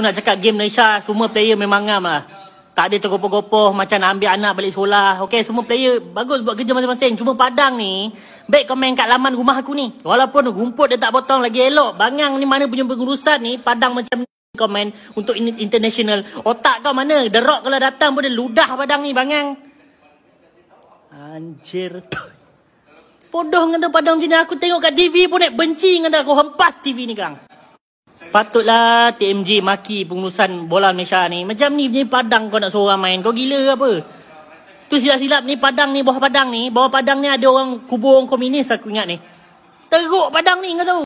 aku nak cakap game Malaysia semua player memang ngam lah. Tak ada tergopoh-gopoh macam nak ambil anak balik sekolah. Okay, semua player bagus buat kerja masing-masing. Cuma Padang ni, baik kau main kat laman rumah aku ni. Walaupun rumput dia tak potong lagi elok. Bangang ni mana punya pengurusan ni, Padang macam komen untuk international. Otak kau mana? Derok Rock kalau datang pun dia ludah Padang ni, Bangang. Anjir. Bodoh dengan Padang sini Aku tengok kat TV pun, nak benci dengan Aku hempas TV ni, Kang. Patutlah TMJ maki pengurusan bola Malaysia ni. Macam ni ni padang kau nak seorang main. Kau gila ke apa? Tu silap-silap ni padang ni bawah padang ni. Bawah padang ni ada orang kubur orang komunis aku ingat ni. Teruk padang ni kau tahu.